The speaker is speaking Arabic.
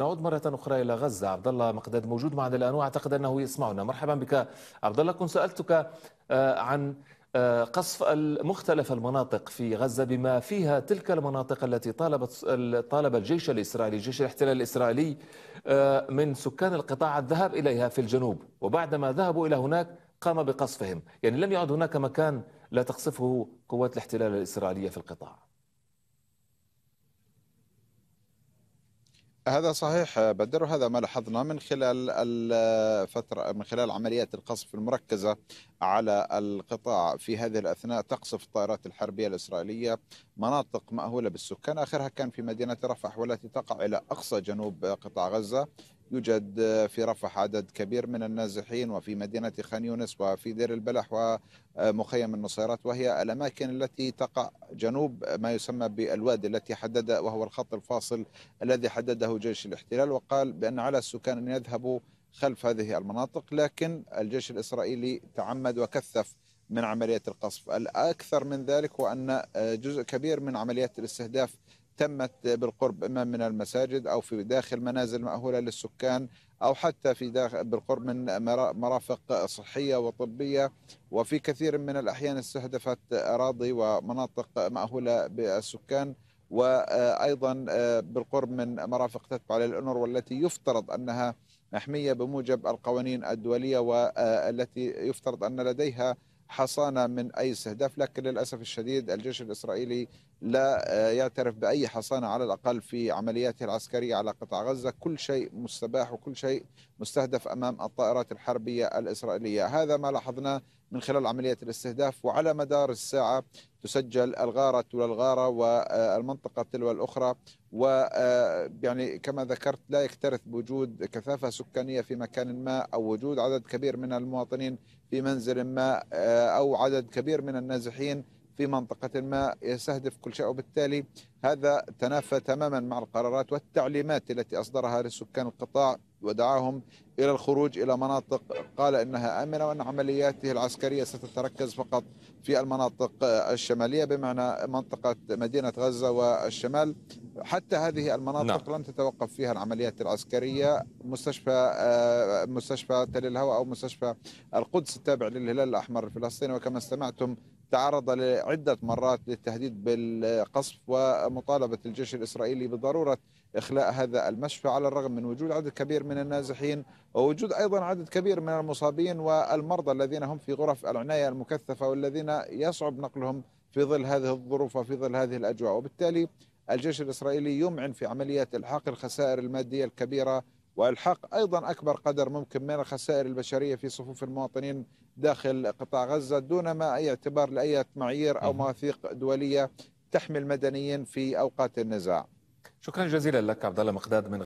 نعود مرة أخرى إلى غزة عبد الله مقداد موجود معنا الآن وأعتقد أنه يسمعنا مرحبا بك عبد الله كنت سألتك آه، عن آه، قصف مختلف المناطق في غزة بما فيها تلك المناطق التي طالبت طالب الجيش الإسرائيلي جيش الاحتلال الإسرائيلي آه، من سكان القطاع الذهاب إليها في الجنوب وبعدما ذهبوا إلى هناك قام بقصفهم يعني لم يعد هناك مكان لا تقصفه قوات الاحتلال الإسرائيلية في القطاع هذا صحيح بدر وهذا ما لاحظنا من خلال الفترة من خلال عمليات القصف المركزة على القطاع في هذه الأثناء تقصف الطائرات الحربية الإسرائيلية مناطق مأهولة بالسكان آخرها كان في مدينة رفح والتي تقع إلى أقصى جنوب قطاع غزة يوجد في رفح عدد كبير من النازحين وفي مدينة خان يونس وفي دير البلح ومخيم النصيرات وهي الأماكن التي تقع جنوب ما يسمى بالوادي التي حدد وهو الخط الفاصل الذي حدده جيش الاحتلال وقال بأن على السكان أن يذهبوا خلف هذه المناطق لكن الجيش الإسرائيلي تعمد وكثف من عمليات القصف الأكثر من ذلك وأن جزء كبير من عمليات الاستهداف تمت بالقرب إما من المساجد أو في داخل منازل مأهولة للسكان أو حتى في داخل بالقرب من مرافق صحية وطبية وفي كثير من الأحيان استهدفت أراضي ومناطق مأهولة بالسكان وأيضا آه، بالقرب من مرافق تتبع للأنور والتي يفترض أنها محمية بموجب القوانين الدولية والتي آه، يفترض أن لديها حصانه من اي استهداف لكن للاسف الشديد الجيش الاسرائيلي لا آه، يعترف بأي حصانة على الأقل في عملياته العسكرية على قطاع غزة كل شيء مستباح وكل شيء مستهدف أمام الطائرات الحربية الإسرائيلية هذا ما لاحظناه من خلال عملية الاستهداف وعلى مدار الساعة تسجل الغارة تلو الغارة والمنطقة تلو الأخرى و آه، يعني كما ذكرت لا يكترث بوجود كثافة سكانية في مكان ما أو وجود عدد كبير من المواطنين في منزل ما آه، أو عدد كبير من النازحين في منطقة ما يستهدف كل شيء وبالتالي هذا تنافى تماما مع القرارات والتعليمات التي أصدرها لسكان القطاع ودعاهم إلى الخروج إلى مناطق قال إنها آمنة وأن عملياته العسكرية ستتركز فقط في المناطق الشمالية بمعنى منطقة مدينة غزة والشمال حتى هذه المناطق نعم. لم تتوقف فيها العمليات العسكرية مستشفى آه، مستشفى تل الهوى أو مستشفى القدس التابع للهلال الأحمر الفلسطيني وكما استمعتم تعرض لعدة مرات للتهديد بالقصف ومطالبة الجيش الإسرائيلي بضرورة إخلاء هذا المشفى على الرغم من وجود عدد كبير من النازحين ووجود أيضا عدد كبير من المصابين والمرضى الذين هم في غرف العناية المكثفة والذين يصعب نقلهم في ظل هذه الظروف وفي ظل هذه الأجواء وبالتالي الجيش الإسرائيلي يمعن في عملية إلحاق الخسائر المادية الكبيرة والحاق ايضا اكبر قدر ممكن من الخسائر البشريه في صفوف المواطنين داخل قطاع غزه دون ما اي اعتبار لاي معايير او مواثيق دوليه تحمي المدنيين في اوقات النزاع. شكرا جزيلا لك عبد الله مقداد من